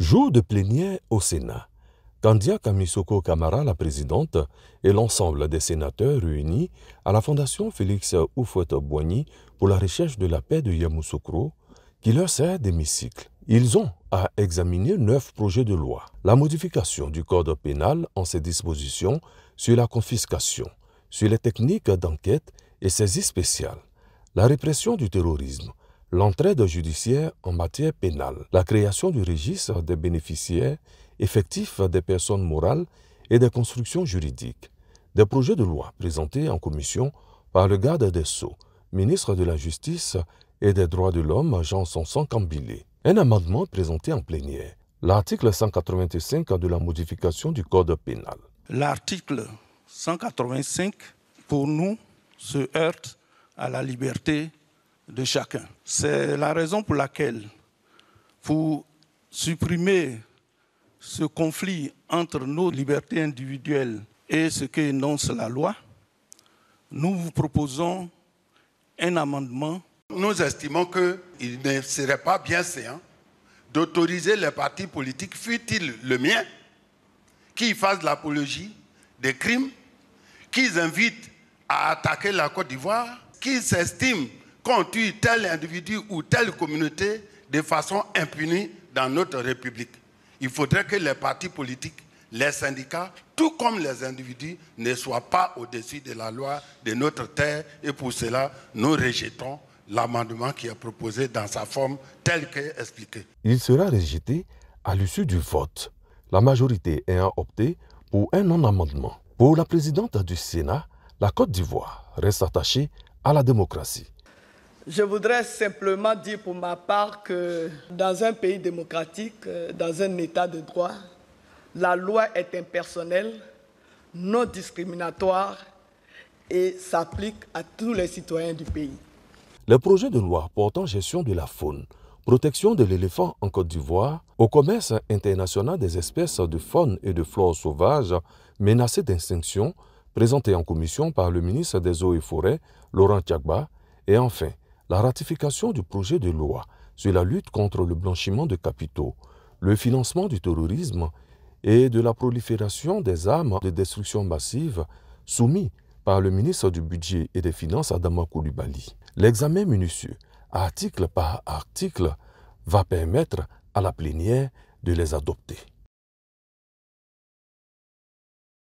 Jour de plénière au Sénat. Kandia Kamisoko Kamara, la présidente, et l'ensemble des sénateurs réunis à la Fondation Félix Oufouette-Boigny pour la recherche de la paix de Yamoussoukro, qui leur sert d'hémicycle. Ils ont à examiner neuf projets de loi. La modification du Code pénal en ses dispositions sur la confiscation, sur les techniques d'enquête et saisie spéciales. La répression du terrorisme, l'entraide judiciaire en matière pénale, la création du registre des bénéficiaires effectifs des personnes morales et des constructions juridiques, des projets de loi présentés en commission par le garde des Sceaux, ministre de la Justice et des Droits de l'Homme Jean-Sanson Cambilé, un amendement présenté en plénière, l'article 185 de la modification du Code pénal. L'article 185, pour nous, se heurte à la liberté de chacun. C'est la raison pour laquelle, pour supprimer ce conflit entre nos libertés individuelles et ce qu'énonce la loi, nous vous proposons un amendement. Nous estimons qu'il ne serait pas bien séant d'autoriser les partis politiques, fût il le mien, qui fassent l'apologie des crimes, qu'ils invitent à attaquer la Côte d'Ivoire, qu'ils s'estiment conduit tel individu ou telle communauté de façon impunie dans notre République. Il faudrait que les partis politiques, les syndicats, tout comme les individus, ne soient pas au-dessus de la loi de notre terre. Et pour cela, nous rejetons l'amendement qui est proposé dans sa forme telle que expliquée. Il sera rejeté à l'issue du vote, la majorité ayant opté pour un non-amendement. Pour la présidente du Sénat, la Côte d'Ivoire reste attachée à la démocratie. Je voudrais simplement dire pour ma part que dans un pays démocratique, euh, dans un État de droit, la loi est impersonnelle, non discriminatoire et s'applique à tous les citoyens du pays. Le projet de loi portant gestion de la faune, protection de l'éléphant en Côte d'Ivoire, au commerce international des espèces de faune et de flore sauvages menacées d'extinction, présenté en commission par le ministre des Eaux et Forêts, Laurent Chagba, et enfin la ratification du projet de loi sur la lutte contre le blanchiment de capitaux, le financement du terrorisme et de la prolifération des armes de destruction massive soumis par le ministre du Budget et des Finances Adama Koulibaly. L'examen minutieux, article par article, va permettre à la plénière de les adopter.